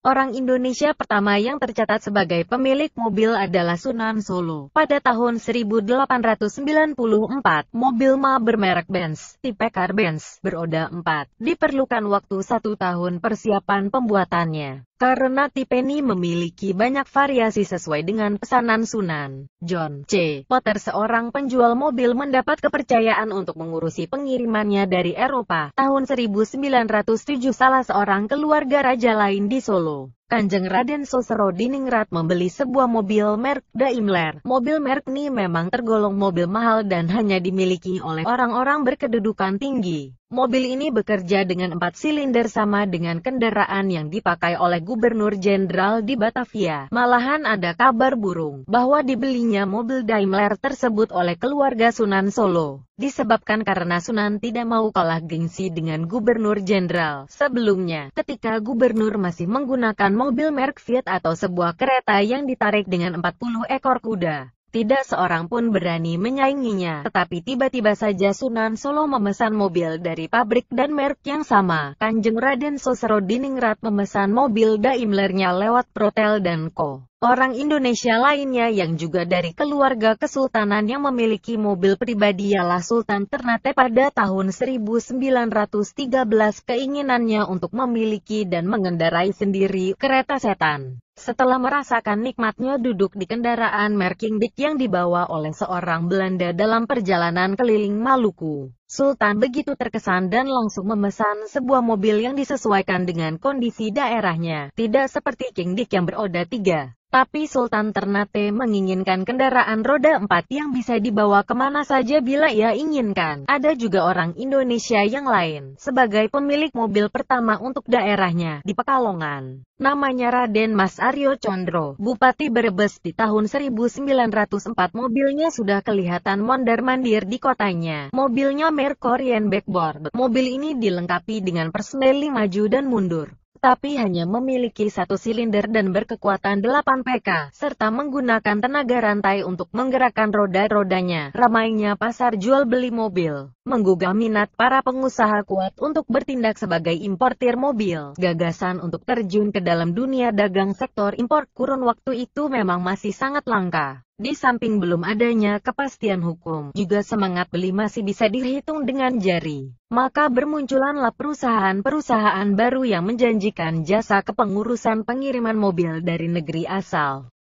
Orang Indonesia pertama yang tercatat sebagai pemilik mobil adalah Sunan Solo. Pada tahun 1894, mobil Ma bermerek Benz, tipe car Benz, beroda 4. Diperlukan waktu satu tahun persiapan pembuatannya. Karena tipe Tipeni memiliki banyak variasi sesuai dengan pesanan Sunan, John C. Potter seorang penjual mobil mendapat kepercayaan untuk mengurusi pengirimannya dari Eropa. Tahun 1907 salah seorang keluarga raja lain di Solo Kanjeng Raden Sosro Diningrat membeli sebuah mobil merk Daimler. Mobil merk ini memang tergolong mobil mahal dan hanya dimiliki oleh orang-orang berkedudukan tinggi. Mobil ini bekerja dengan empat silinder sama dengan kendaraan yang dipakai oleh Gubernur Jenderal di Batavia. Malahan ada kabar burung bahwa dibelinya mobil Daimler tersebut oleh keluarga Sunan Solo. Disebabkan karena Sunan tidak mau kalah gengsi dengan Gubernur Jenderal sebelumnya. Ketika Gubernur masih menggunakan mobil merk Fiat atau sebuah kereta yang ditarik dengan 40 ekor kuda. Tidak seorang pun berani menyainginya, tetapi tiba-tiba saja Sunan Solo memesan mobil dari pabrik dan merek yang sama. Kanjeng Raden Sosro Diningrat memesan mobil Daimlernya lewat Protel dan Co. Orang Indonesia lainnya yang juga dari keluarga kesultanan yang memiliki mobil pribadi ialah Sultan Ternate pada tahun 1913 keinginannya untuk memiliki dan mengendarai sendiri kereta setan. Setelah merasakan nikmatnya duduk di kendaraan merking Dick yang dibawa oleh seorang Belanda dalam perjalanan keliling Maluku, Sultan begitu terkesan dan langsung memesan sebuah mobil yang disesuaikan dengan kondisi daerahnya, tidak seperti King Dick yang beroda tiga. Tapi Sultan Ternate menginginkan kendaraan roda empat yang bisa dibawa kemana saja bila ia inginkan. Ada juga orang Indonesia yang lain, sebagai pemilik mobil pertama untuk daerahnya, di Pekalongan. Namanya Raden Mas Aryo Condro, Bupati Brebes di tahun 1904 mobilnya sudah kelihatan mondar-mandir di kotanya. Mobilnya Merkorian backboard. Mobil ini dilengkapi dengan persneling maju dan mundur tapi hanya memiliki satu silinder dan berkekuatan 8 pk, serta menggunakan tenaga rantai untuk menggerakkan roda-rodanya. Ramainya pasar jual beli mobil, menggugah minat para pengusaha kuat untuk bertindak sebagai importir mobil. Gagasan untuk terjun ke dalam dunia dagang sektor impor kurun waktu itu memang masih sangat langka. Di samping belum adanya kepastian hukum, juga semangat beli masih bisa dihitung dengan jari. Maka bermunculanlah perusahaan-perusahaan baru yang menjanjikan jasa kepengurusan pengiriman mobil dari negeri asal.